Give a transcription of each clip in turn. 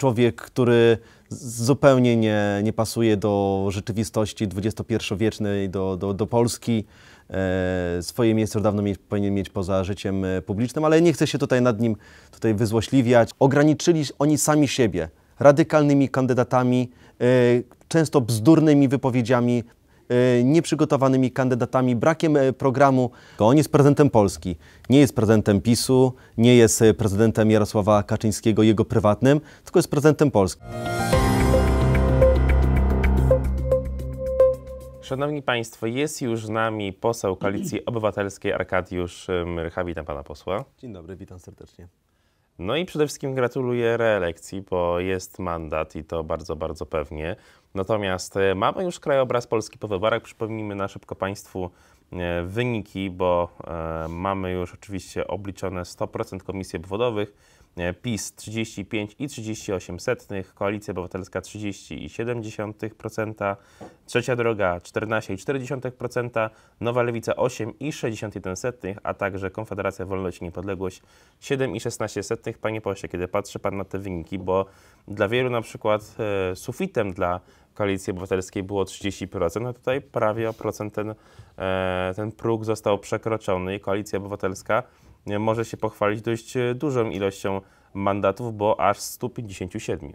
człowiek, który zupełnie nie, nie pasuje do rzeczywistości XXI-wiecznej, do, do, do Polski. E, swoje miejsce już dawno mieć, powinien mieć poza życiem e, publicznym, ale nie chcę się tutaj nad nim tutaj wyzłośliwiać. Ograniczyli oni sami siebie radykalnymi kandydatami, e, często bzdurnymi wypowiedziami, E, nieprzygotowanymi kandydatami, brakiem e, programu. on jest prezydentem Polski, nie jest prezydentem PiSu, nie jest e, prezydentem Jarosława Kaczyńskiego, jego prywatnym, tylko jest prezydentem Polski. Szanowni Państwo, jest już z nami poseł Koalicji Obywatelskiej Arkadiusz Myrcha. Witam Pana posła. Dzień dobry, witam serdecznie. No i przede wszystkim gratuluję reelekcji, bo jest mandat i to bardzo, bardzo pewnie. Natomiast e, mamy już krajobraz Polski po wyborach. Przypomnijmy na szybko Państwu e, wyniki, bo e, mamy już oczywiście obliczone 100% komisji obwodowych PiS 35,38, Koalicja Obywatelska 30,7%, Trzecia Droga 14,4%, Nowa Lewica 8,61%, a także Konfederacja Wolność i Niepodległość 7,16%. Panie pośle, kiedy patrzy Pan na te wyniki, bo dla wielu na przykład e, sufitem dla Koalicji Obywatelskiej było 30%, a tutaj prawie o procent ten, e, ten próg został przekroczony i Koalicja Obywatelska może się pochwalić dość e, dużą ilością mandatów, bo aż 157.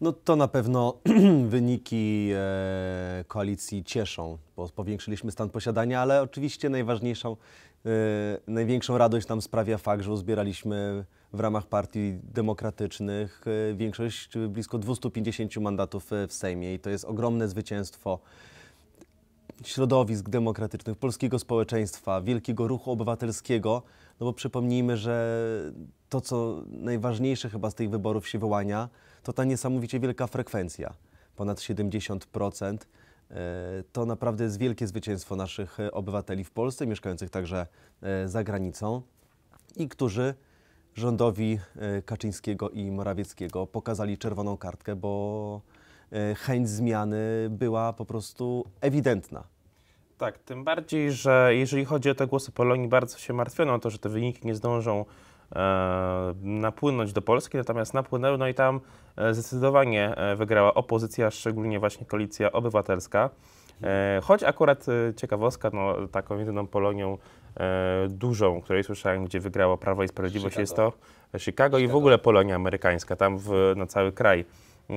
No to na pewno wyniki e, koalicji cieszą, bo powiększyliśmy stan posiadania, ale oczywiście najważniejszą, e, największą radość nam sprawia fakt, że uzbieraliśmy w ramach partii demokratycznych e, większość e, blisko 250 mandatów e, w Sejmie i to jest ogromne zwycięstwo środowisk demokratycznych, polskiego społeczeństwa, wielkiego ruchu obywatelskiego, no bo przypomnijmy, że to, co najważniejsze chyba z tych wyborów się wyłania, to ta niesamowicie wielka frekwencja, ponad 70%. E, to naprawdę jest wielkie zwycięstwo naszych e, obywateli w Polsce, mieszkających także e, za granicą i którzy rządowi Kaczyńskiego i Morawieckiego pokazali czerwoną kartkę, bo E, chęć zmiany była po prostu ewidentna. Tak, tym bardziej, że jeżeli chodzi o te głosy Polonii, bardzo się martwiono o to, że te wyniki nie zdążą e, napłynąć do Polski, natomiast napłynęły, no i tam e, zdecydowanie e, wygrała opozycja, szczególnie właśnie koalicja obywatelska. E, choć akurat ciekawostka, no, taką jedyną Polonią e, dużą, której słyszałem, gdzie wygrało Prawo i Sprawiedliwość, Chicago. jest to Chicago, Chicago, i w ogóle Polonia amerykańska, tam w, na cały kraj E,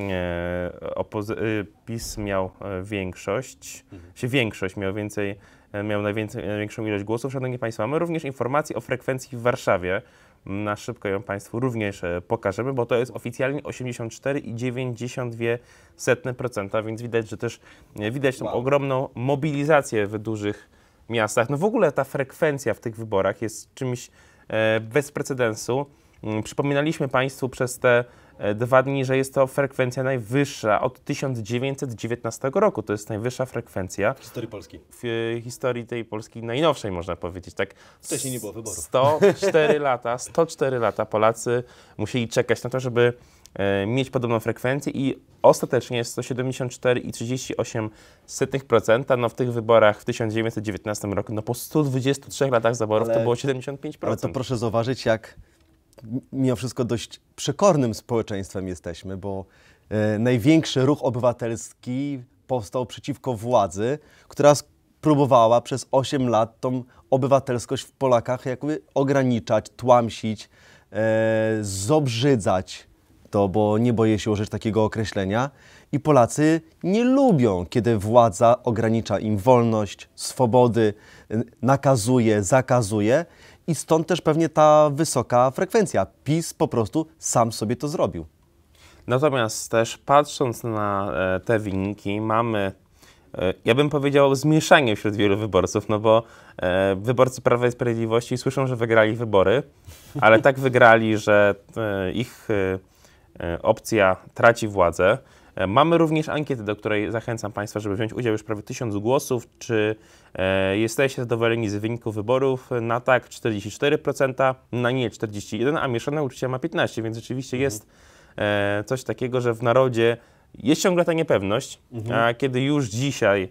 opozy- y, PiS miał e, większość, się mhm. większość miał więcej, e, miał największą ilość głosów. Szanowni Państwo, mamy również informacje o frekwencji w Warszawie. Na szybko ją Państwu również pokażemy, bo to jest oficjalnie 84,92%, więc widać, że też widać tą wow. ogromną mobilizację w dużych miastach. No w ogóle ta frekwencja w tych wyborach jest czymś bez precedensu. Mm, przypominaliśmy Państwu przez te E, dwa dni, że jest to frekwencja najwyższa od 1919 roku. To jest najwyższa frekwencja. W historii Polski. W e, historii tej Polski najnowszej, można powiedzieć. Tak, Wcześniej nie było wyborów. 104 lata, 104 lata Polacy musieli czekać na to, żeby e, mieć podobną frekwencję i ostatecznie jest 174,38%. No w tych wyborach w 1919 roku, no po 123 latach zaborów ale, to było 75%. Ale to proszę zauważyć, jak mimo wszystko dość przekornym społeczeństwem jesteśmy, bo e, największy ruch obywatelski powstał przeciwko władzy, która próbowała przez 8 lat tą obywatelskość w Polakach jakby ograniczać, tłamsić, e, zobrzydzać to, bo nie boję się użyć takiego określenia. I Polacy nie lubią, kiedy władza ogranicza im wolność, swobody, nakazuje, zakazuje i stąd też pewnie ta wysoka frekwencja. PiS po prostu sam sobie to zrobił. Natomiast też patrząc na e, te wyniki, mamy e, ja bym powiedział, zmieszanie wśród wielu wyborców, no bo e, wyborcy Prawa i Sprawiedliwości słyszą, że wygrali wybory, ale tak wygrali, że ich opcja traci władzę. E, mamy również ankietę, do której zachęcam Państwa, żeby wziąć udział już prawie tysiąc głosów. Czy e, jesteście zadowoleni z wyników wyborów? Na tak 44%, na nie 41%, a mieszane uczucia ma 15%, więc rzeczywiście mhm. jest e, coś takiego, że w narodzie jest ciągle ta niepewność, mhm. a kiedy już dzisiaj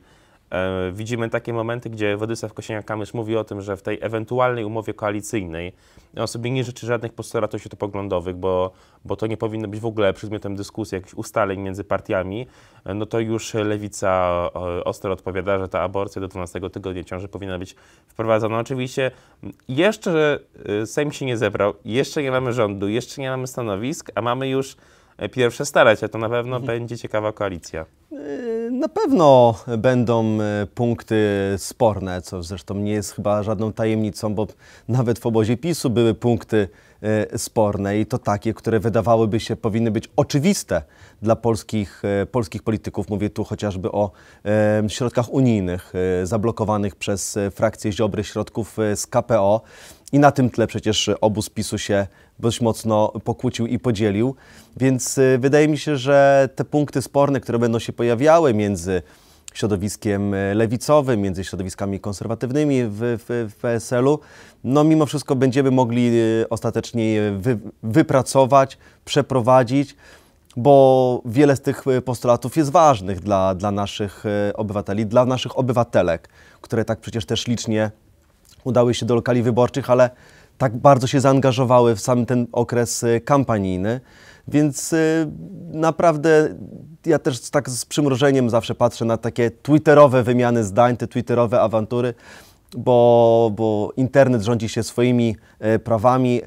E, widzimy takie momenty, gdzie Władysław Kosiniak-Kamysz mówi o tym, że w tej ewentualnej umowie koalicyjnej on sobie nie życzy żadnych postulatów światopoglądowych, bo, bo to nie powinno być w ogóle przedmiotem dyskusji, jakichś ustaleń między partiami. E, no to już lewica ostro odpowiada, że ta aborcja do 12 tygodnia ciąży powinna być wprowadzona. Oczywiście jeszcze e, Sejm się nie zebrał, jeszcze nie mamy rządu, jeszcze nie mamy stanowisk, a mamy już E, pierwsze starać, a to na pewno mhm. będzie ciekawa koalicja. E, na pewno będą e, punkty sporne, co zresztą nie jest chyba żadną tajemnicą, bo nawet w obozie PiSu były punkty E, sporne i to takie, które wydawałyby się powinny być oczywiste dla polskich, e, polskich polityków. Mówię tu chociażby o e, środkach unijnych zablokowanych przez frakcję Ziobry środków z KPO. I na tym tle przecież obóz PiSu się dość mocno pokłócił i podzielił. Więc wydaje mi się, że te punkty sporne, które będą się pojawiały między środowiskiem e, lewicowym, między środowiskami konserwatywnymi w, w, w PSL-u, no mimo wszystko będziemy mogli e, ostatecznie wy, wypracować, przeprowadzić, bo wiele z tych e, postulatów jest ważnych dla, dla naszych obywateli, dla naszych obywatelek, które tak przecież też licznie udały się do lokali wyborczych, ale tak bardzo się zaangażowały w sam ten okres kampanijny. Więc y, naprawdę ja też tak z przymrużeniem zawsze patrzę na takie twitterowe wymiany zdań, te twitterowe awantury, bo, bo internet rządzi się swoimi y, prawami,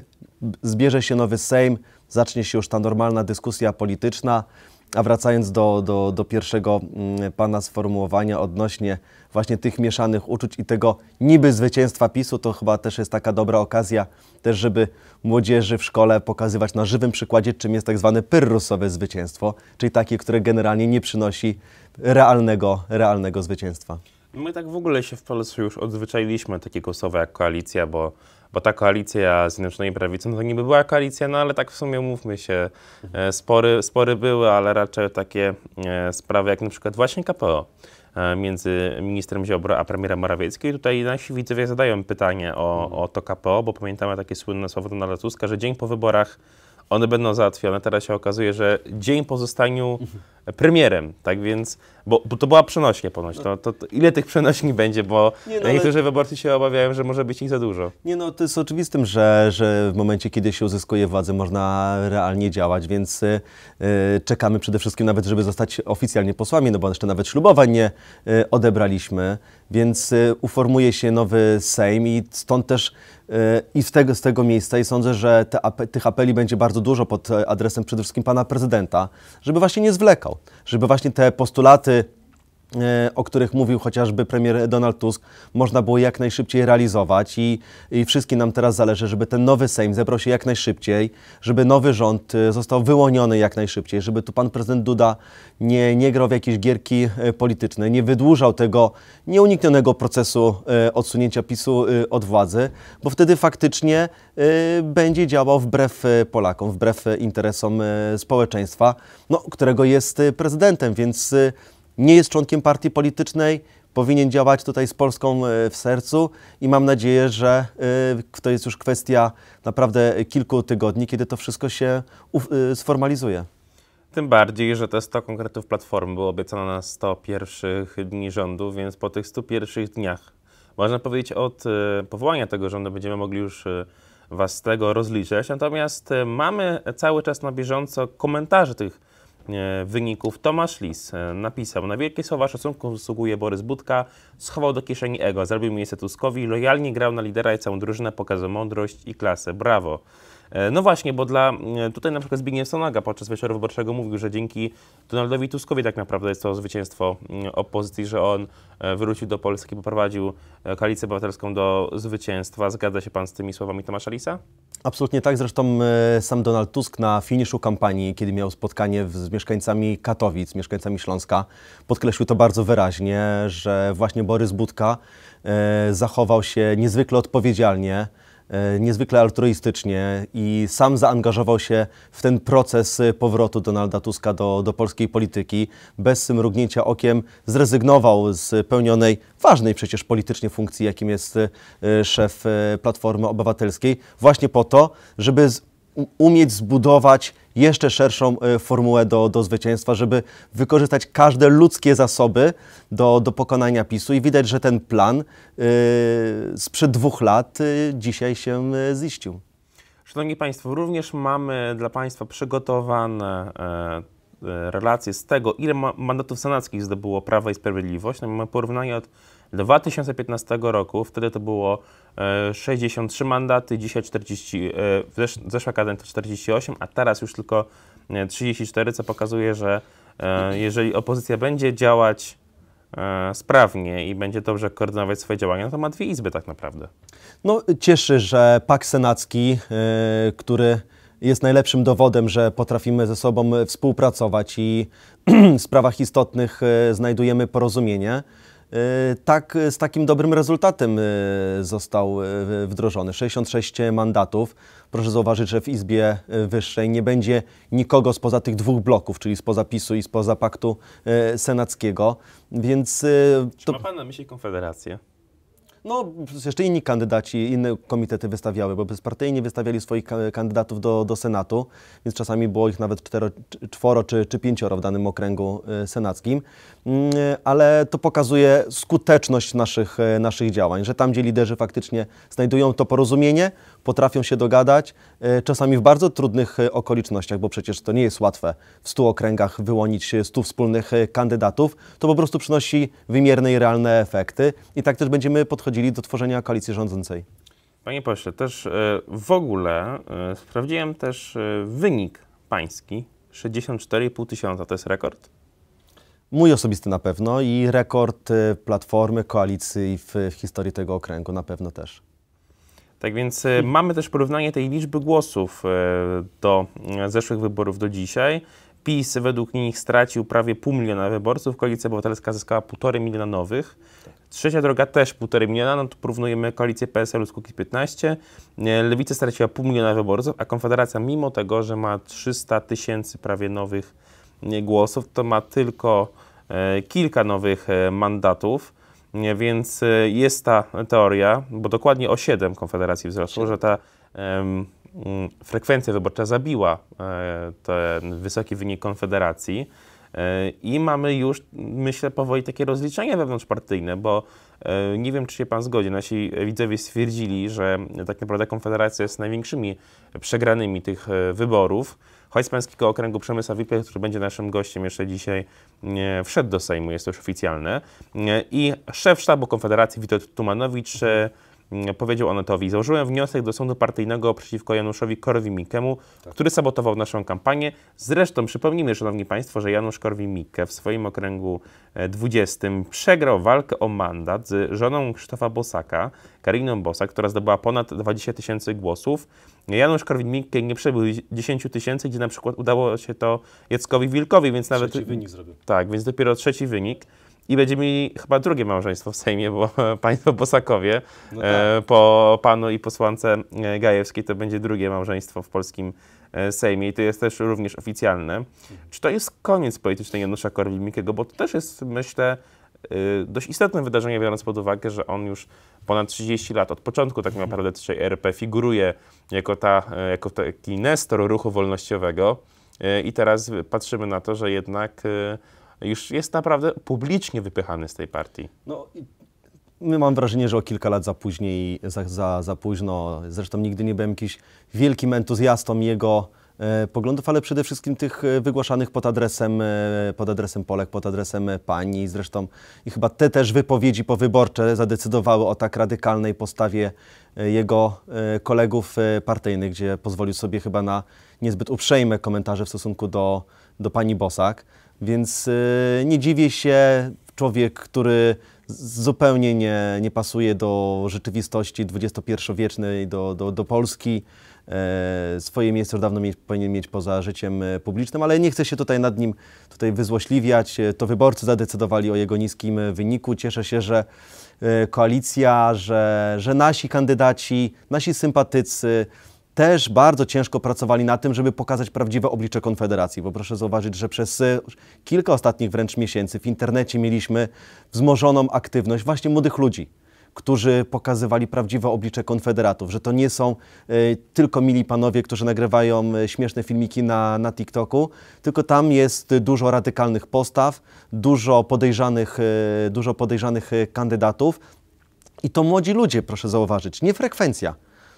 zbierze się nowy Sejm, zacznie się już ta normalna dyskusja polityczna. A wracając do, do, do pierwszego mm, pana sformułowania odnośnie właśnie tych mieszanych uczuć i tego niby zwycięstwa PiSu, to chyba też jest taka dobra okazja też, żeby młodzieży w szkole pokazywać na żywym przykładzie, czym jest tak zwane pyrrusowe zwycięstwo, czyli takie, które generalnie nie przynosi realnego, realnego zwycięstwa. My tak w ogóle się w Polsce już odzwyczailiśmy takiego słowa jak koalicja, bo bo ta koalicja Zjednoczonej Prawicy, no to niby była koalicja, no ale tak w sumie mówmy się, e, spory, spory były, ale raczej takie e, sprawy jak na przykład właśnie KPO e, między ministrem Ziobro a premierem Morawieckim. I tutaj nasi widzowie zadają pytanie o, o to KPO, bo pamiętamy takie słynne słowo Donalda Tuska, że dzień po wyborach one będą załatwione. Teraz się okazuje, że dzień po zostaniu premierem, tak więc, bo, bo to była przenośnia ponoć, to, no. to, to ile tych przenośni będzie, bo nie no, niektórzy ale... wyborcy się obawiają, że może być ich za dużo. Nie no, to jest oczywistym, że, że w momencie, kiedy się uzyskuje władzę, można realnie działać, więc y, czekamy przede wszystkim nawet, żeby zostać oficjalnie posłami, no bo jeszcze nawet ślubowań nie y, odebraliśmy, więc y, uformuje się nowy Sejm i stąd też i z tego, z tego miejsca i sądzę, że te, tych apeli będzie bardzo dużo pod e, adresem przede wszystkim pana prezydenta, żeby właśnie nie zwlekał, żeby właśnie te postulaty E, o których mówił chociażby premier Donald Tusk, można było jak najszybciej realizować i, i wszystkim nam teraz zależy, żeby ten nowy Sejm zebrał się jak najszybciej, żeby nowy rząd e, został wyłoniony jak najszybciej, żeby tu pan prezydent Duda nie, nie grał w jakieś gierki e, polityczne, nie wydłużał tego nieuniknionego procesu odsunięcia PiSu od władzy, bo wtedy faktycznie będzie działał wbrew Polakom, wbrew interesom społeczeństwa, no, którego jest prezydentem, więc nie jest członkiem partii politycznej, powinien działać tutaj z Polską e, w sercu i mam nadzieję, że e, to jest już kwestia naprawdę kilku tygodni, kiedy to wszystko się e, sformalizuje. Tym bardziej, że te 100 konkretów Platformy było obiecane na 100 pierwszych dni rządu, więc po tych 100 pierwszych dniach, można powiedzieć, od powołania tego rządu będziemy mogli już Was z tego rozliczać. Natomiast mamy cały czas na bieżąco komentarze tych E, wyników Tomasz Lis e, napisał na wielkie słowa szacunku zasługuje Borys Budka, schował do kieszeni ego, zrobił miejsce Tuskowi, lojalnie grał na lidera i całą drużynę, pokazał mądrość i klasę. Brawo! E, no właśnie, bo dla tutaj na przykład Zbigniew Sonaga podczas wieczoru wyborczego mówił, że dzięki Donaldowi Tuskowi tak naprawdę jest to zwycięstwo mm, opozycji, że on wrócił do Polski, poprowadził koalicję obywatelską do zwycięstwa. Zgadza się pan z tymi słowami Tomasza Lisa? Absolutnie tak. Zresztą e, sam Donald Tusk na finiszu kampanii, kiedy miał spotkanie z mieszkańcami Katowic, mieszkańcami Śląska, podkreślił to bardzo wyraźnie, że właśnie Borys Budka e, zachował się niezwykle odpowiedzialnie. E, niezwykle altruistycznie i sam zaangażował się w ten proces e, powrotu Donalda Tuska do, do polskiej polityki. Bez mrugnięcia okiem zrezygnował z pełnionej, ważnej przecież politycznie funkcji, jakim jest e, szef Platformy Obywatelskiej, właśnie po to, żeby umieć zbudować jeszcze szerszą e, formułę do, do zwycięstwa, żeby wykorzystać każde ludzkie zasoby do, do pokonania PiSu i widać, że ten plan yy, sprzed dwóch lat yy, dzisiaj się ziścił. Szanowni Państwo, również mamy dla Państwa przygotowane relacje z tego, ile mandatów senackich zdobyło Prawo i Sprawiedliwość. No, mamy porównanie od 2015 roku, wtedy to było 63 e, mandaty, dzisiaj 40, e, zeszła kadencja 48, a teraz już tylko 34, e, co pokazuje, że jeżeli opozycja będzie działać sprawnie i będzie dobrze koordynować swoje działania, no to ma dwie izby tak naprawdę. No cieszy, że pak senacki, który jest najlepszym dowodem, że potrafimy ze sobą współpracować i w sprawach istotnych znajdujemy porozumienie. E, tak, z takim dobrym rezultatem e, został e, wdrożony. 66 mandatów. Proszę zauważyć, że w Izbie Wyższej nie będzie nikogo spoza tych dwóch bloków, czyli spoza PiSu i spoza Paktu Senackiego, więc... To... Czy ma Pan na myśli Konfederację? No, jeszcze inni kandydaci, inne komitety wystawiały, bo bezpartyjni wystawiali swoich kandydatów do, do Senatu, więc czasami było ich nawet cztero, czworo czy, czy pięcioro w danym okręgu e, senackim. Mm, ale to pokazuje skuteczność naszych, e, naszych działań, że tam, gdzie liderzy faktycznie znajdują to porozumienie, potrafią się dogadać, e, czasami w bardzo trudnych e, okolicznościach, bo przecież to nie jest łatwe w stu okręgach wyłonić stu wspólnych e, kandydatów. To po prostu przynosi wymierne i realne efekty i tak też będziemy podchodzili do tworzenia koalicji rządzącej. Panie pośle, też w ogóle sprawdziłem też wynik pański 64,5 tysiąca. To jest rekord? Mój osobisty na pewno i rekord Platformy, koalicji w, w historii tego okręgu na pewno też. Tak więc y, mamy też porównanie tej liczby głosów y, do y, zeszłych wyborów do dzisiaj. PiS według nich stracił prawie pół miliona wyborców, Koalicja Obywatelska zyskała półtorej miliona nowych. Trzecia droga też półtorej miliona, no to porównujemy koalicję PSL z Kukiz15. Lewica straciła pół miliona wyborców, a Konfederacja mimo tego, że ma 300 tysięcy prawie nowych głosów, to ma tylko kilka nowych mandatów. Więc y, jest ta teoria, bo dokładnie o 7 Konfederacji wzrosło, że ta um, frekwencja wyborcza zabiła e, ten wysoki wynik Konfederacji. E, I mamy już, myślę, powoli takie rozliczenia wewnątrzpartyjne, bo e, nie wiem, czy się Pan zgodzi. Nasi widzowie stwierdzili, że tak naprawdę Konfederacja jest największymi przegranymi tych wyborów. Hońsmańskiego Okręgu Przemysła Wipiel, który będzie naszym gościem jeszcze dzisiaj, wszedł do Sejmu, jest to już oficjalne. I szef sztabu Konfederacji Witold Tumanowicz e, Mm, powiedział Onetowi, założyłem wniosek do sądu partyjnego przeciwko Januszowi Korwin-Mikkemu, tak. który sabotował naszą kampanię. Zresztą przypomnijmy, Szanowni Państwo, że Janusz Korwin-Mikke w swoim okręgu 20 e, przegrał walkę o mandat z żoną Krzysztofa Bosaka, Kariną Bosak, która zdobyła ponad 20 tysięcy głosów. Janusz Korwin-Mikke nie przebył 10 tysięcy, gdzie na przykład udało się to Jackowi Wilkowi, więc nawet... Trzeci wynik zrobił. Tak, więc dopiero trzeci wynik. I będziemy mieli chyba drugie małżeństwo w Sejmie, bo państwo Bosakowie no e, tak. po panu i posłance e, Gajewskiej to będzie drugie małżeństwo w polskim e, Sejmie i to jest też również oficjalne. Czy to jest koniec politycznej Janusza Korwin-Mikkego? Bo to też jest, myślę, dość istotne wydarzenie, biorąc pod uwagę, że on już ponad 30 lat, od początku tak mhm. naprawdę trzeciej RP, figuruje jako, ta, jako taki nestor ruchu wolnościowego i teraz patrzymy na to, że jednak już jest naprawdę publicznie wypychany z tej partii. No, my mam wrażenie, że o kilka lat za później, za, za, za późno. Zresztą nigdy nie byłem jakimś wielkim entuzjastą jego e, poglądów, ale przede wszystkim tych e, wygłaszanych pod adresem, e, pod adresem Polek, pod adresem pani. Zresztą i chyba te też wypowiedzi powyborcze zadecydowały o tak radykalnej postawie e, jego e, kolegów e, partyjnych, gdzie pozwolił sobie chyba na niezbyt uprzejme komentarze w stosunku do, do pani Bosak. Więc y, nie dziwię się, człowiek, który zupełnie nie, nie pasuje do rzeczywistości XXI-wiecznej, do, do, do Polski. E, swoje miejsce dawno mieć, powinien mieć poza życiem e, publicznym, ale nie chcę się tutaj nad nim tutaj wyzłośliwiać. E, to wyborcy zadecydowali o jego niskim e, wyniku. Cieszę się, że koalicja, że, że nasi kandydaci, nasi sympatycy, też bardzo ciężko pracowali na tym, żeby pokazać prawdziwe oblicze Konfederacji, bo proszę zauważyć, że przez y, kilka ostatnich wręcz miesięcy w internecie mieliśmy wzmożoną aktywność właśnie młodych ludzi, którzy pokazywali prawdziwe oblicze Konfederatów, że to nie są y, tylko mili panowie, którzy nagrywają y, śmieszne filmiki na, na TikToku, tylko tam jest dużo radykalnych postaw, dużo podejrzanych, dużo podejrzanych kandydatów. I to młodzi ludzie, proszę zauważyć, nie frekwencja.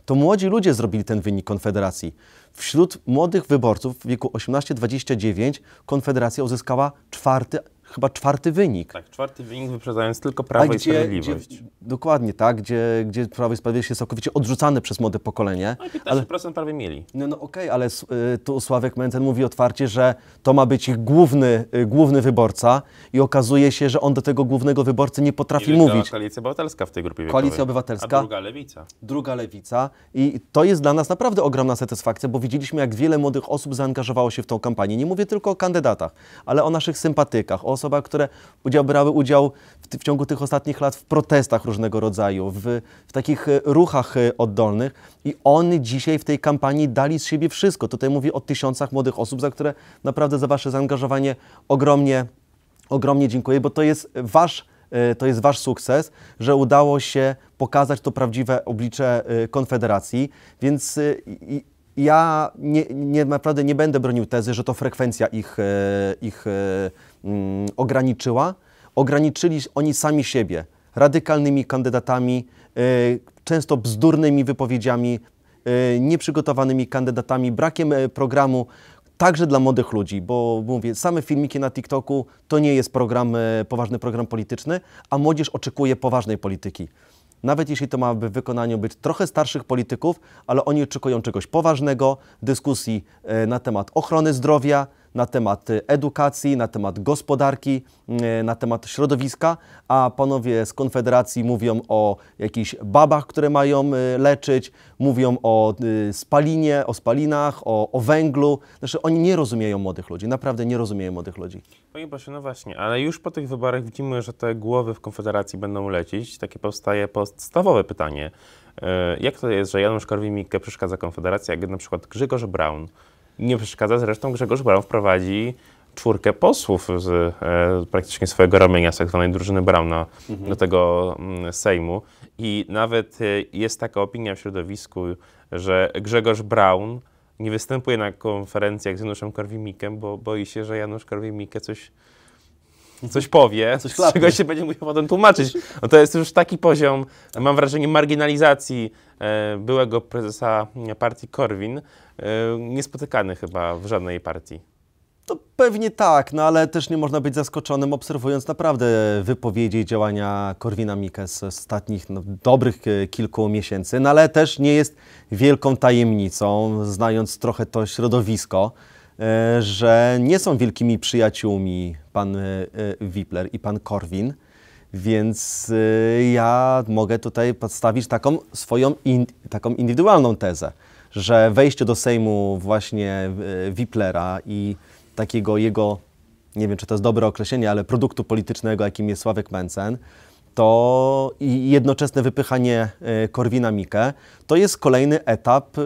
To młodzi ludzie zrobili ten wynik Konfederacji. Wśród młodych wyborców w wieku 18-29 Konfederacja uzyskała czwarty chyba czwarty wynik. Tak, czwarty wynik wyprzedzając tylko Prawo i tak, Sprawiedliwość. Gdzie, dokładnie, tak, gdzie, gdzie Prawo i Sprawiedliwość jest całkowicie odrzucane przez młode pokolenie. No i 15% prawie mieli. No, no okej, okay, ale y, tu Sławek Mencen mówi otwarcie, że to ma być ich główny, y, główny wyborca i okazuje się, że on do tego głównego wyborcy nie potrafi I mówić. Koalicja Obywatelska w tej grupie wiekowej. Koalicja Obywatelska. A druga Lewica. Druga Lewica i to jest dla nas naprawdę ogromna satysfakcja, bo widzieliśmy jak wiele młodych osób zaangażowało się w tą kampanię. Nie mówię tylko o kandydatach, ale o naszych sympatykach, o osobach, osobach, które udział, brały udział w, w, ciągu tych ostatnich lat w protestach różnego rodzaju, w, w takich e, ruchach e, oddolnych i oni dzisiaj w tej kampanii dali z siebie wszystko. Tutaj mówię o tysiącach młodych osób, za które naprawdę za wasze zaangażowanie ogromnie, ogromnie dziękuję, bo to jest wasz e, to jest wasz sukces, że udało się pokazać to prawdziwe oblicze Konfederacji, więc ja nie, nie, naprawdę nie będę bronił tezy, że to frekwencja ich, e, ich e, mm, ograniczyła. Ograniczyli oni sami siebie radykalnymi kandydatami, e, często bzdurnymi wypowiedziami, nieprzygotowanymi kandydatami, brakiem programu także dla młodych ludzi, bo mówię, same filmiki na TikToku to nie jest program, poważny program polityczny, a młodzież oczekuje poważnej polityki nawet jeśli to ma w wykonaniu być trochę starszych polityków, ale oni oczekują czegoś poważnego, dyskusji e, na temat ochrony zdrowia, na temat edukacji, na temat gospodarki, mm, na temat środowiska, a panowie z Konfederacji mówią o jakichś babach, które mają y, leczyć, mówią o y, spalinie, o spalinach, o, o węglu. Znaczy oni nie rozumieją młodych ludzi, naprawdę nie rozumieją młodych ludzi. Panie Basiu, no właśnie, ale już po tych wyborach widzimy, że te głowy w Konfederacji będą lecieć. Takie powstaje podstawowe pytanie. E, jak to jest, że Janusz Korwin-Mikke przeszkadza Konfederacji, jak na przykład Grzegorz Brown nie przeszkadza zresztą Grzegorz Braun wprowadzi czwórkę posłów z e, praktycznie swojego ramienia, z tak zwanej drużyny Brauna, mhm. do tego m, mm, Sejmu. I nawet e, jest taka opinia w środowisku, że Grzegorz Braun nie występuje na konferencjach z Januszem Korwin-Mikke, bo boi się, że Janusz Korwin-Mikke coś coś powie, coś z czego się będzie musiał potem tłumaczyć. No to jest już taki poziom, mam wrażenie, marginalizacji e, byłego prezesa partii Korwin, e, niespotykany chyba w żadnej partii. To pewnie tak, no ale też nie można być zaskoczonym, obserwując naprawdę wypowiedzi i działania Korwina Mikke z ostatnich no, dobrych e, kilku miesięcy, no ale też nie jest wielką tajemnicą, znając trochę to środowisko. E, że nie są wielkimi przyjaciółmi pan e, Wipler i pan Korwin, więc e, ja mogę tutaj podstawić taką swoją in, taką indywidualną tezę, że wejście do Sejmu właśnie Wiplera i takiego jego, nie wiem czy to jest dobre określenie, ale produktu politycznego, jakim jest Sławek Mencen, to i jednoczesne wypychanie e, Korwina Mikke, to jest kolejny etap e,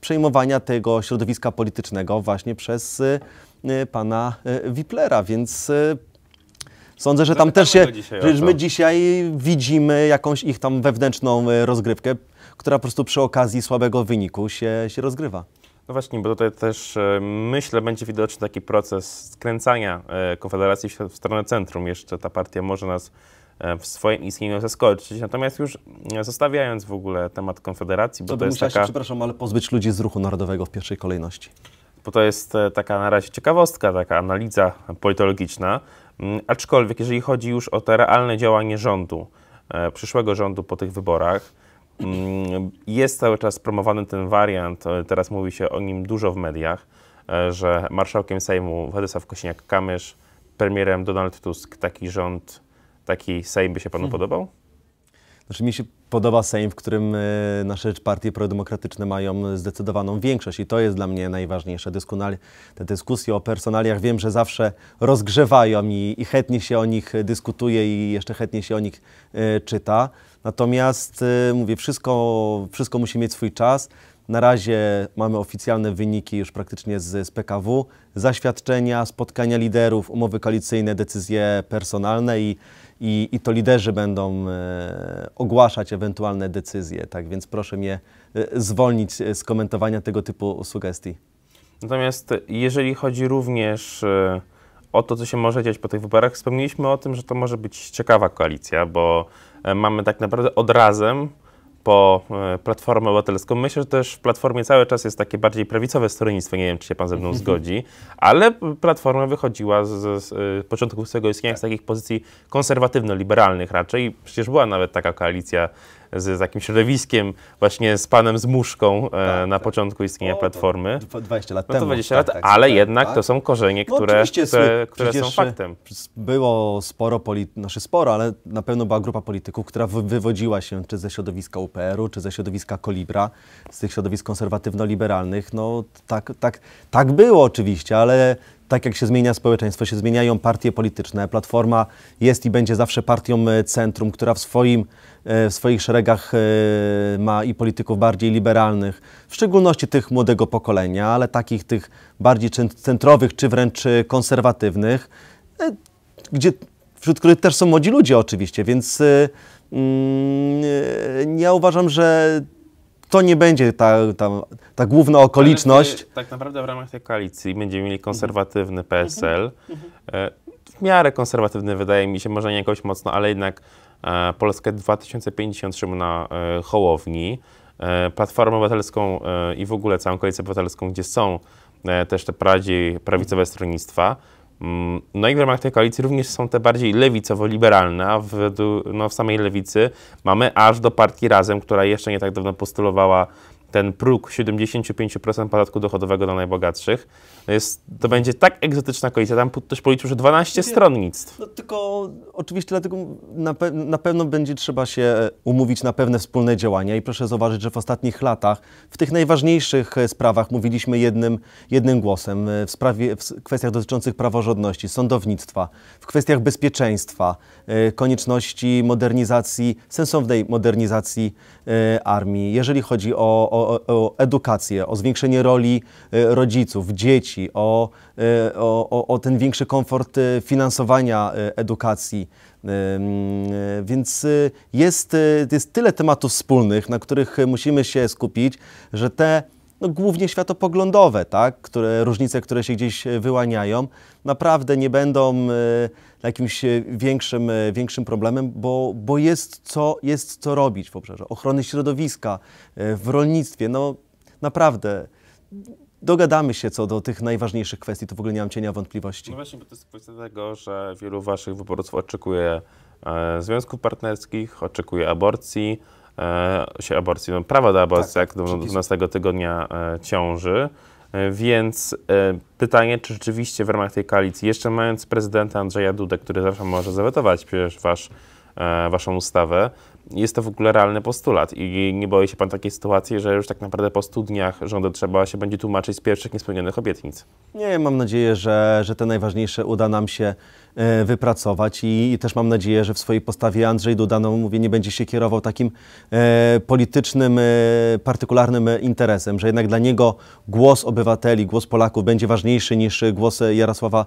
przejmowania tego środowiska politycznego właśnie przez e, pana Wiplera, więc Sądzę, że tam Zapytamy też się, dzisiaj że my dzisiaj widzimy jakąś ich tam wewnętrzną rozgrywkę, która po prostu przy okazji słabego wyniku się, się rozgrywa. No właśnie, bo tutaj też myślę, będzie widoczny taki proces skręcania Konfederacji w stronę centrum. Jeszcze ta partia może nas E, w swoim istnieniu zaskoczyć. Natomiast już zostawiając w ogóle temat Konfederacji, bo to, to jest taka... Się, przepraszam, ale pozbyć ludzi z ruchu narodowego w pierwszej kolejności. Bo to jest e, taka na razie ciekawostka, taka analiza politologiczna. Mm, aczkolwiek, jeżeli chodzi już o te realne działanie rządu, e, przyszłego rządu po tych wyborach, mm, jest cały czas promowany ten wariant, teraz mówi się o nim dużo w mediach, że marszałkiem Sejmu Władysław Kosiniak-Kamysz, premierem Donald Tusk taki rząd Taki Sejm by się panu hmm. podobał? Znaczy mi się podoba Sejm, w którym e, nasze partie prodemokratyczne mają zdecydowaną większość i to jest dla mnie najważniejsze. Dyskunali, te dyskusje o personaliach wiem, że zawsze rozgrzewają i, i chętnie się o nich dyskutuje i jeszcze chętnie się o nich e, czyta. Natomiast e, mówię, wszystko, wszystko musi mieć swój czas. Na razie mamy oficjalne wyniki już praktycznie z, z PKW, zaświadczenia, spotkania liderów, umowy koalicyjne, decyzje personalne i i, i to liderzy będą e, ogłaszać ewentualne decyzje. Tak więc proszę mnie e, zwolnić e, z komentowania tego typu sugestii. Natomiast jeżeli chodzi również o to, co się może dziać po tych wyborach, wspomnieliśmy o tym, że to może być ciekawa koalicja, bo mamy tak naprawdę od razem po e, Platformę Obywatelską. Myślę, że też w Platformie cały czas jest takie bardziej prawicowe stronnictwo, nie wiem, czy się pan ze mną mhm. zgodzi, ale Platforma wychodziła z, z e, początku swojego istnienia z takich pozycji konserwatywno-liberalnych raczej. Przecież była nawet taka koalicja z, z jakimś środowiskiem, właśnie z panem z muszką e, tak, na tak. początku istnienia o, Platformy. 20 lat no temu. 20 tak, lat, tak, ale tak, jednak tak. to są korzenie, które, no które, które są e, faktem. Było sporo, znaczy sporo, ale na pewno była grupa polityków, która wywodziła się czy ze środowiska UPR-u, czy ze środowiska Kolibra, z tych środowisk konserwatywno-liberalnych. No tak, tak, tak było oczywiście, ale tak jak się zmienia społeczeństwo, się zmieniają partie polityczne. Platforma jest i będzie zawsze partią e, centrum, która w, swoim, e, w swoich szeregach e, ma i polityków bardziej liberalnych, w szczególności tych młodego pokolenia, ale takich tych bardziej centrowych czy wręcz konserwatywnych, gdzie, wśród których też są młodzi ludzie oczywiście, więc mm, ja uważam, że to nie będzie ta, ta, ta główna okoliczność. Ty, tak naprawdę w ramach tej koalicji będziemy mieli konserwatywny PSL. E, w miarę konserwatywny wydaje mi się, może nie jakoś mocno, ale jednak e, Polskę 2053 na e, hołowni. Platformę Obywatelską i w ogóle całą koalicję obywatelską, gdzie są też te pradziej prawicowe stronnictwa. Mm, no i w ramach tej koalicji również są te bardziej lewicowo-liberalne, a w, no, w samej lewicy mamy aż do partii Razem, która jeszcze nie tak dawno postulowała ten próg 75% podatku dochodowego dla najbogatszych. No jest, to będzie tak egzotyczna koalicja. Tam ktoś policzył, że 12 stronnictw. No, tylko oczywiście dlatego na, pe na, pewno będzie trzeba się e, umówić na pewne wspólne działania i proszę zauważyć, że w ostatnich latach w tych najważniejszych e, sprawach mówiliśmy jednym, jednym głosem. E, w, sprawie, w kwestiach dotyczących praworządności, sądownictwa, w kwestiach bezpieczeństwa, konieczności modernizacji, sensownej modernizacji armii, jeżeli chodzi o, o o, edukację, o zwiększenie roli e, rodziców, dzieci, e, o, o, o ten większy komfort e, finansowania edukacji. Więc jest, jest tyle tematów wspólnych, na których musimy się skupić, że te no, głównie światopoglądowe, tak? które, różnice, które się gdzieś wyłaniają, naprawdę nie będą jakimś e, większym, e, większym problemem, bo, bo jest, co, jest co robić w obszarze ochrony środowiska, e, w rolnictwie. No naprawdę dogadamy się co do tych najważniejszych kwestii, to w ogóle nie mam cienia wątpliwości. No właśnie, bo to jest kwestia tego, że wielu waszych wyborców oczekuje e, związków partnerskich, oczekuje aborcji, e, się aborcji, no, prawa do aborcji, tak, jak do 12 tygodnia e, ciąży. E, więc e, pytanie, czy rzeczywiście w ramach tej koalicji, jeszcze mając prezydenta Andrzeja Dudę, który zawsze może zawetować przecież wasz, e, waszą ustawę, jest to w ogóle realny postulat i nie boi się pan takiej sytuacji, że już tak naprawdę po 100 dniach rządu trzeba się będzie tłumaczyć z pierwszych niespełnionych obietnic? Nie, mam nadzieję, że, że te najważniejsze uda nam się E, wypracować i, i też mam nadzieję, że w swojej postawie Andrzej Duda, no mówię, nie będzie się kierował takim e, politycznym, e, partykularnym interesem, że jednak dla niego głos obywateli, głos Polaków będzie ważniejszy niż głos Jarosława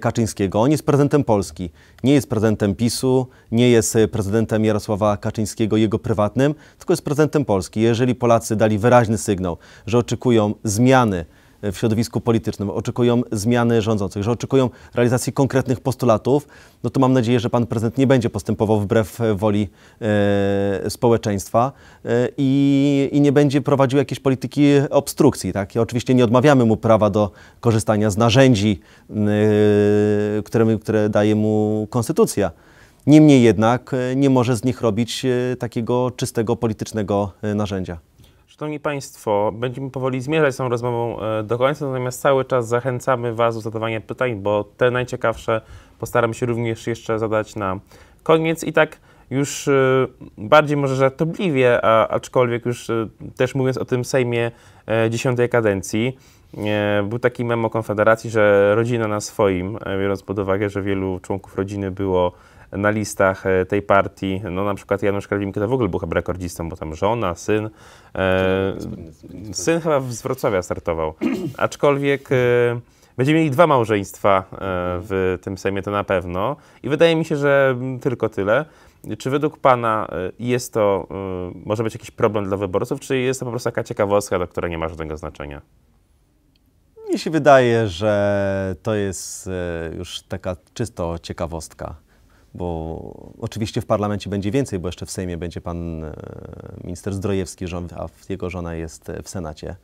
Kaczyńskiego. On jest prezydentem Polski, nie jest prezydentem PiSu, nie jest prezydentem Jarosława Kaczyńskiego, jego prywatnym, tylko jest prezydentem Polski. Jeżeli Polacy dali wyraźny sygnał, że oczekują zmiany, w środowisku politycznym, oczekują zmiany rządzących, że oczekują realizacji konkretnych postulatów, no to mam nadzieję, że pan prezydent nie będzie postępował wbrew e, woli e, społeczeństwa e, i, i nie będzie prowadził jakiejś polityki obstrukcji. Tak? I oczywiście nie odmawiamy mu prawa do korzystania z narzędzi, e, które, które daje mu konstytucja. Niemniej jednak e, nie może z nich robić e, takiego czystego politycznego narzędzia. Szanowni Państwo, będziemy powoli zmierzać z tą rozmową e, do końca, natomiast cały czas zachęcamy Was do zadawania pytań, bo te najciekawsze postaram się również jeszcze zadać na koniec. I tak już e, bardziej może żartobliwie, a, aczkolwiek już e, też mówiąc o tym Sejmie dziesiątej kadencji, E, był taki mem o Konfederacji, że rodzina na swoim, e, biorąc pod uwagę, że wielu członków rodziny było na listach e, tej partii, no na przykład Janusz Krewimka to w ogóle był chyba rekordzistą, bo tam żona, syn, e, syn chyba z Wrocławia startował, aczkolwiek e, będziemy mieli dwa małżeństwa e, w tym Sejmie, to na pewno i wydaje mi się, że tylko tyle. Czy według Pana jest to, może być jakiś problem dla wyborców, czy jest to po prostu taka ciekawostka, do której nie ma żadnego znaczenia? Mnie się wydaje, że to jest e, już taka czysto ciekawostka, bo oczywiście w parlamencie będzie więcej, bo jeszcze w Sejmie będzie pan e, minister Zdrojewski, a jego żona jest e, w Senacie,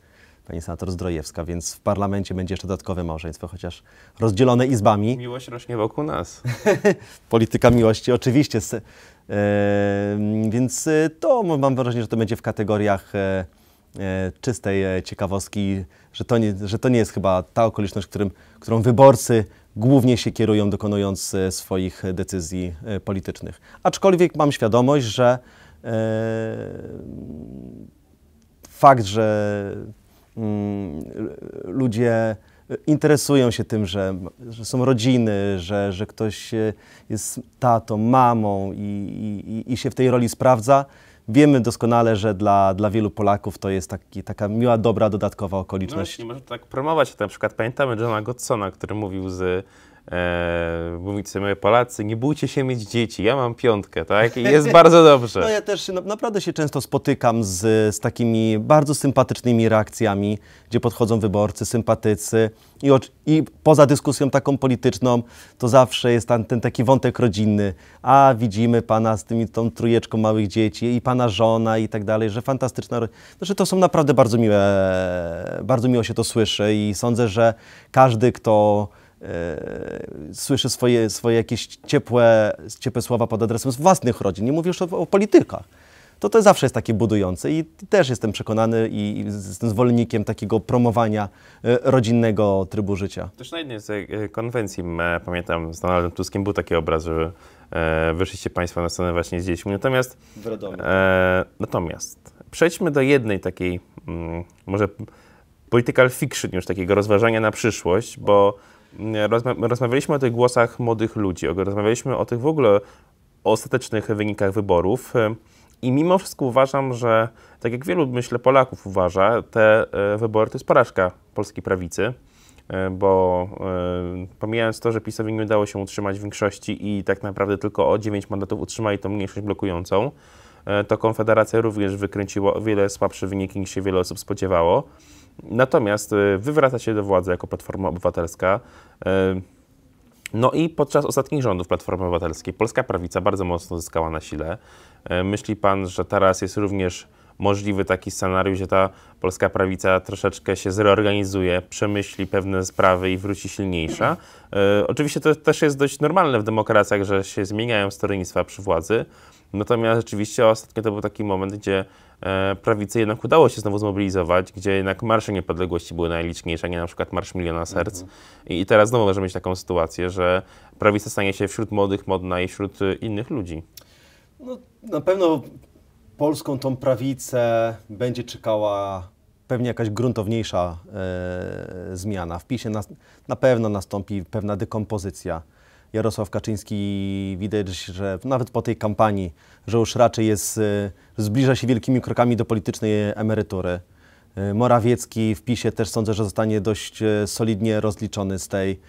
pani senator Zdrojewska, więc w parlamencie będzie jeszcze dodatkowe małżeństwo, chociaż rozdzielone izbami. Miłość rośnie wokół nas. Polityka miłości, oczywiście. więc to mam wrażenie, że to będzie w kategoriach. E, czystej e, ciekawostki, że to nie, że to nie jest chyba ta okoliczność, którym, którą wyborcy głównie się kierują, dokonując e, swoich decyzji politycznych. Aczkolwiek mam świadomość, że fakt, że mm, ludzie interesują się tym, że, że, są rodziny, że, że ktoś jest tatą, mamą i, i, i się w tej roli sprawdza, Wiemy doskonale, że dla, dla wielu Polaków to jest taki, taka miła, dobra, dodatkowa no okoliczność. No, nie można tak promować. Na przykład pamiętamy Johna Godsona, który mówił z e, mówić sobie, my Polacy, nie bójcie się mieć dzieci, ja mam piątkę, tak? I jest bardzo dobrze. No ja też no, naprawdę się często spotykam z, z takimi bardzo sympatycznymi reakcjami, gdzie podchodzą wyborcy, sympatycy i, i poza dyskusją taką polityczną to zawsze jest ten, ten taki wątek rodzinny, a widzimy pana z tymi, tą trójeczką małych dzieci i pana żona i tak dalej, że fantastyczna... Znaczy to są naprawdę bardzo miłe, bardzo miło się to słyszy i sądzę, że każdy, kto E, słyszy swoje, swoje jakieś ciepłe, ciepłe słowa pod adresem własnych rodzin, nie mówię już o, o politykach, to to zawsze jest takie budujące i też jestem przekonany i, i jestem zwolennikiem takiego promowania e, rodzinnego trybu życia. Też na jednej z e, konwencji, pamiętam, z Donaldem Tuskiem był taki obraz, że e, wyszliście Państwo na scenę właśnie z dziećmi, natomiast... W E, natomiast przejdźmy do jednej takiej, m, mm, może political fiction już, takiego rozważania na przyszłość, bo rozmawialiśmy o tych głosach młodych ludzi, rozmawialiśmy o tych w ogóle ostatecznych wynikach wyborów. Y, I mimo wszystko uważam, że tak jak wielu, myślę, Polaków uważa, te y, wybory to jest porażka polskiej prawicy, y, bo pomijając to, że PiSowi nie udało się utrzymać większości i tak naprawdę tylko o 9 mandatów utrzymali tą mniejszość blokującą, to Konfederacja również wykręciła o wiele słabszy wynik niż się wiele osób spodziewało. Natomiast y, wywraca się do władzy jako Platforma Obywatelska. Y, no i podczas ostatnich rządów Platformy Obywatelskiej polska prawica bardzo mocno zyskała na sile. Y, myśli pan, że teraz jest również możliwy taki scenariusz, że ta polska prawica troszeczkę się zreorganizuje, przemyśli pewne sprawy i wróci silniejsza. oczywiście to też jest dość normalne w demokracjach, że się zmieniają stronnictwa przy władzy. Natomiast rzeczywiście ostatnio to był taki moment, gdzie e, prawicy jednak udało się znowu zmobilizować, gdzie jednak marsze niepodległości były najliczniejsze, a nie na przykład Marsz Miliona Serc. Mhm. I, I, teraz znowu możemy mieć taką sytuację, że prawica stanie się wśród młodych modna i wśród y, innych ludzi. No, na pewno polską tą prawicę będzie czekała pewnie jakaś gruntowniejsza e, zmiana. W PiSie na, na pewno nastąpi pewna dekompozycja Jarosław Kaczyński widać, że nawet po tej kampanii, że już raczej jest, y, zbliża się wielkimi krokami do politycznej emerytury. Y, Morawiecki w PiSie też sądzę, że zostanie dość y, solidnie rozliczony z tej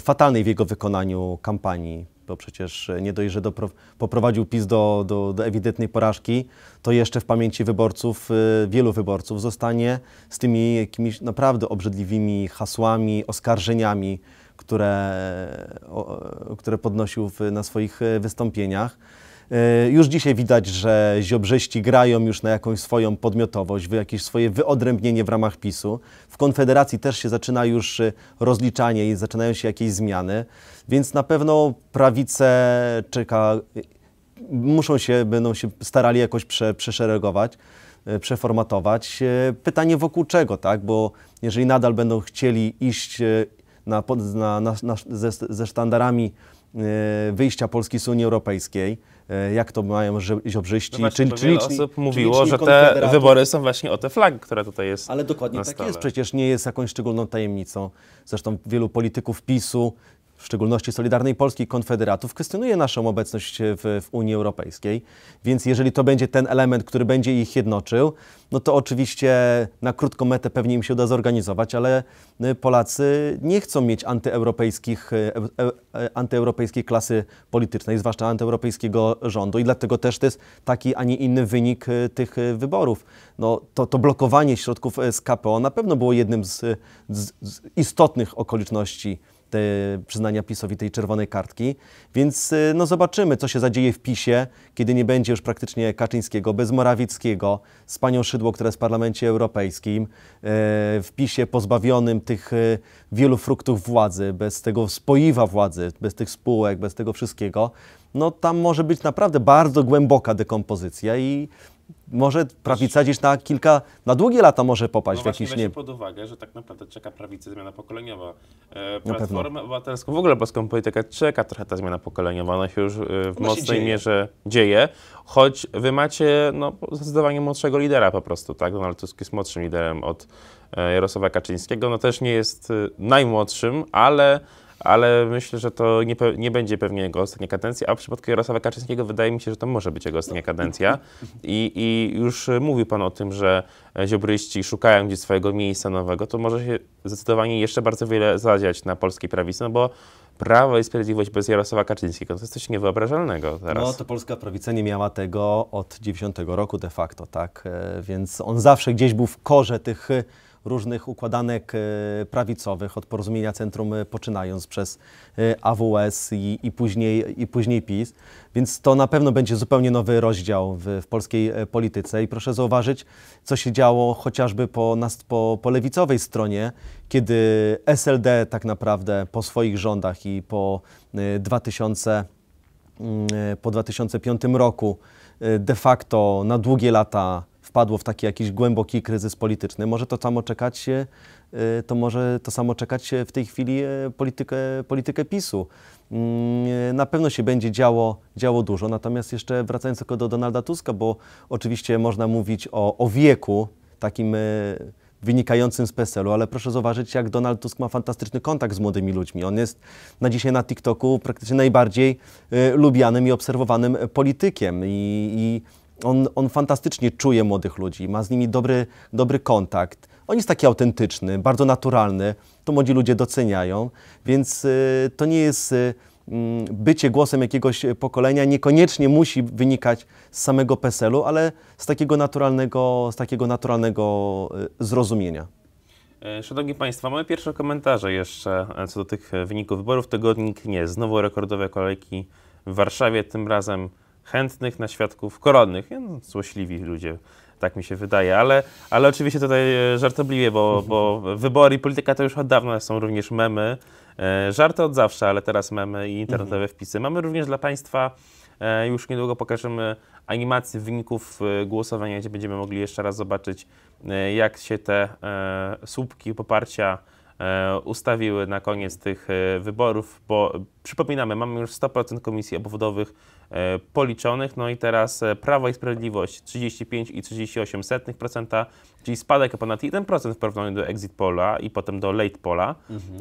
fatalnej w jego wykonaniu kampanii, bo przecież nie dość, że poprowadził PiS do, do, do ewidentnej porażki, to jeszcze w pamięci wyborców, wielu wyborców zostanie z tymi jakimiś naprawdę obrzydliwymi hasłami, oskarżeniami, które, które podnosił w, na swoich e, wystąpieniach. E, już dzisiaj widać, że ziobrzyści grają już na jakąś swoją podmiotowość, jakieś swoje wyodrębnienie w ramach PiSu. W Konfederacji też się zaczyna już e, rozliczanie i zaczynają się jakieś zmiany, więc na pewno prawicę czeka, muszą się, będą się starali jakoś prze, przeszeregować, przeformatować. Pytanie wokół czego, tak? Bo jeżeli nadal będą chcieli iść na, na, na, na ze, ze sztandarami e, wyjścia Polski z Unii Europejskiej, e, jak to mają ziobrzyści. No czy, czy osób mówiło, że te wybory są właśnie o te flagi, które tutaj jest. Ale dokładnie tak jest, przecież nie jest jakąś szczególną tajemnicą. Zresztą wielu polityków PiSu w szczególności Solidarnej Polski Konfederatów, kwestionuje naszą obecność w, w, Unii Europejskiej. Więc jeżeli to będzie ten element, który będzie ich jednoczył, no to oczywiście na krótką metę pewnie im się uda zorganizować, ale y, Polacy nie chcą mieć antyeuropejskich, y, e, e, e, antyeuropejskiej klasy politycznej, zwłaszcza antyeuropejskiego rządu i dlatego też to jest taki, a nie inny wynik y, tych wyborów. No, to, to blokowanie środków z KPO na pewno było jednym z, z, z istotnych okoliczności te przyznania PiSowi tej czerwonej kartki. Więc y, no zobaczymy, co się zadzieje w PiSie, kiedy nie będzie już praktycznie Kaczyńskiego, bez Morawieckiego, z panią Szydło, która jest w Parlamencie Europejskim, y, w PiSie pozbawionym tych y, wielu fruktów władzy, bez tego spoiwa władzy, bez tych spółek, bez tego wszystkiego. No tam może być naprawdę bardzo głęboka dekompozycja i może prawica gdzieś na kilka, na długie lata może popaść no w jakiś... nie pod uwagę, że tak naprawdę czeka prawicy zmiana pokoleniowa. E, Platformę Obywatelską, w ogóle polską politykę czeka trochę ta zmiana pokoleniowa. Ona się już e, w Ona mocnej dzieje. mierze dzieje, choć wy macie no, zdecydowanie młodszego lidera po prostu, tak? Donald Tusk jest młodszym liderem od e, Jarosława Kaczyńskiego. No też nie jest e, najmłodszym, ale ale myślę, że to nie, nie, będzie pewnie jego ostatnia kadencja, a w przypadku Jarosława Kaczyńskiego wydaje mi się, że to może być jego ostatnia kadencja. I, i już e, mówił Pan o tym, że e, ziobryści szukają gdzieś swojego miejsca nowego, to może się zdecydowanie jeszcze bardzo wiele zadziać na polskiej prawicy, no bo Prawo i Sprawiedliwość bez Jarosława Kaczyńskiego. No to jest coś niewyobrażalnego teraz. No to polska prawica nie miała tego od 90 roku de facto, tak? E, więc on zawsze gdzieś był w korze tych różnych układanek e, prawicowych, od porozumienia centrum e, poczynając przez e, AWS i, i, później, i później PiS. Więc to na pewno będzie zupełnie nowy rozdział w, w polskiej polityce i proszę zauważyć, co się działo chociażby po, po, po lewicowej stronie, kiedy SLD tak naprawdę po swoich rządach i po 2000 mm, po 2005 roku de facto na długie lata wpadło w taki jakiś głęboki kryzys polityczny. Może to samo czekać, y, to może to samo czekać w tej chwili y, politykę, politykę PiSu. Mm, y, na pewno się będzie działo, działo dużo, natomiast jeszcze wracając tylko do Donalda Tuska, bo oczywiście można mówić o, o wieku takim wynikającym z PESEL-u, ale proszę zauważyć, jak Donald Tusk ma fantastyczny kontakt z młodymi ludźmi. On jest na dzisiaj na TikToku praktycznie najbardziej y, lubianym i obserwowanym politykiem. I, i on, on fantastycznie czuje młodych ludzi, ma z nimi dobry, dobry kontakt. On jest taki autentyczny, bardzo naturalny, to młodzi ludzie doceniają, więc y, to nie jest y, mm, bycie głosem jakiegoś y, pokolenia, niekoniecznie musi wynikać z samego PESEL-u, ale z takiego naturalnego, z takiego naturalnego y, zrozumienia. E, szanowni Państwo, mamy pierwsze komentarze jeszcze e, co do tych e, wyników wyborów. Tygodnik nie, znowu rekordowe kolejki w Warszawie, tym razem chętnych na świadków koronnych. No, złośliwi ludzie, tak mi się wydaje, ale, ale oczywiście tutaj e, żartobliwie, bo, mhm. bo wybory i polityka to już od dawna są również memy. E, żarty od zawsze, ale teraz memy i internetowe mhm. wpisy. Mamy również dla Państwa, e, już niedługo pokażemy animację wyników głosowania, gdzie będziemy mogli jeszcze raz zobaczyć, jak się te słupki poparcia E, ustawiły na koniec tych e, wyborów, bo przypominamy, mamy już 100% komisji obwodowych e, policzonych, no i teraz Prawo i Sprawiedliwość 35,38%, czyli spadek o ponad 1% w porównaniu do exit pola i potem do late pola. Mhm.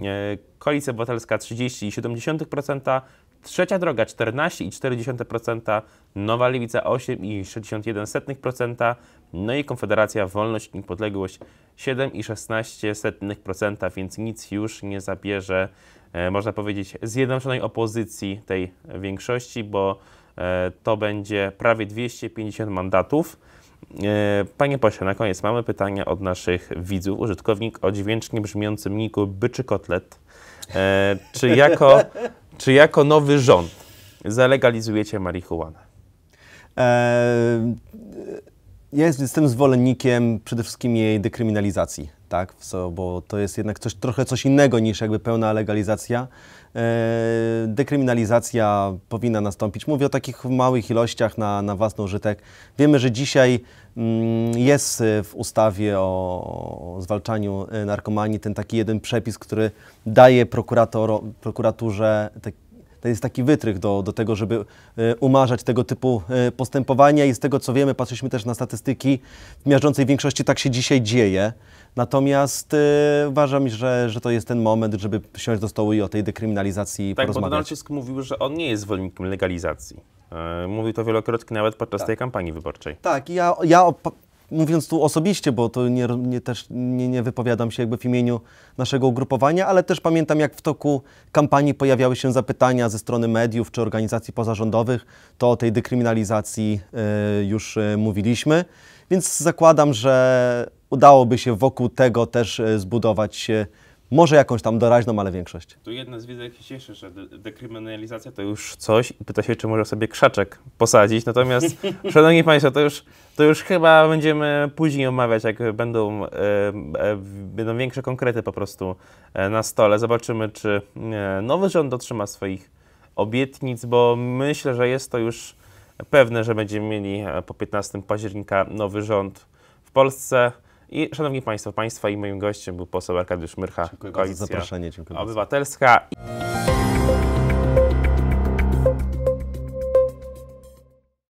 Koalicja Obywatelska 30,7%, Trzecia droga 14,4%, Nowa Lewica 8,61%, no i Konfederacja Wolność i Niepodległość 7,16%, więc nic już nie zabierze, e, można powiedzieć, zjednoczonej opozycji tej większości, bo e, to będzie prawie 250 mandatów. E, panie pośle, na koniec mamy pytanie od naszych widzów. Użytkownik o dźwięcznie brzmiącym niku Byczy Kotlet. czy jako czy jako nowy rząd zalegalizujecie marihuanę? E, ja jestem zwolennikiem przede wszystkim jej dekryminalizacji, tak? bo to jest jednak coś, trochę coś innego niż jakby pełna legalizacja. E, dekryminalizacja powinna nastąpić. Mówię o takich małych ilościach na, na własny użytek. Wiemy, że dzisiaj mm, jest e, w ustawie o zwalczaniu e, narkomanii ten taki jeden przepis, który daje prokuraturze to jest taki wytrych do, do tego, żeby umarzać tego typu postępowania i z tego co wiemy, patrzyliśmy też na statystyki, w miażdżącej większości tak się dzisiaj dzieje. Natomiast y, uważam, że, że to jest ten moment, żeby siąść do stołu i o tej dekryminalizacji tak, porozmawiać. Tak, bo Donald Tusk mówił, że on nie jest zwolennikiem legalizacji. Yy, mówił to wielokrotnie nawet podczas tak. tej kampanii wyborczej. Tak, ja, ja mówiąc tu osobiście, bo to nie, nie też nie, nie, wypowiadam się jakby w imieniu naszego ugrupowania, ale też pamiętam, jak w toku kampanii pojawiały się zapytania ze strony mediów czy organizacji pozarządowych, to o tej dekryminalizacji y, już y, mówiliśmy, więc zakładam, że udałoby się wokół tego też e, zbudować e, może jakąś tam doraźną, ale większość. Tu jedna z widzek się cieszy, że dekryminalizacja to już coś i pyta się, czy może sobie krzaczek posadzić. Natomiast, szanowni państwo, to już, to już chyba będziemy później omawiać, jak będą, e, e, będą większe konkrety po prostu e, na stole. Zobaczymy, czy e, nowy rząd dotrzyma swoich obietnic, bo myślę, że jest to już pewne, że będziemy mieli po 15 października nowy rząd w Polsce. I szanowni państwo, państwa i moim gościem był poseł Arkadiusz Myrcha, Dziękuję Koalicja bardzo za zaproszenie. Dziękuję Obywatelska. Bardzo.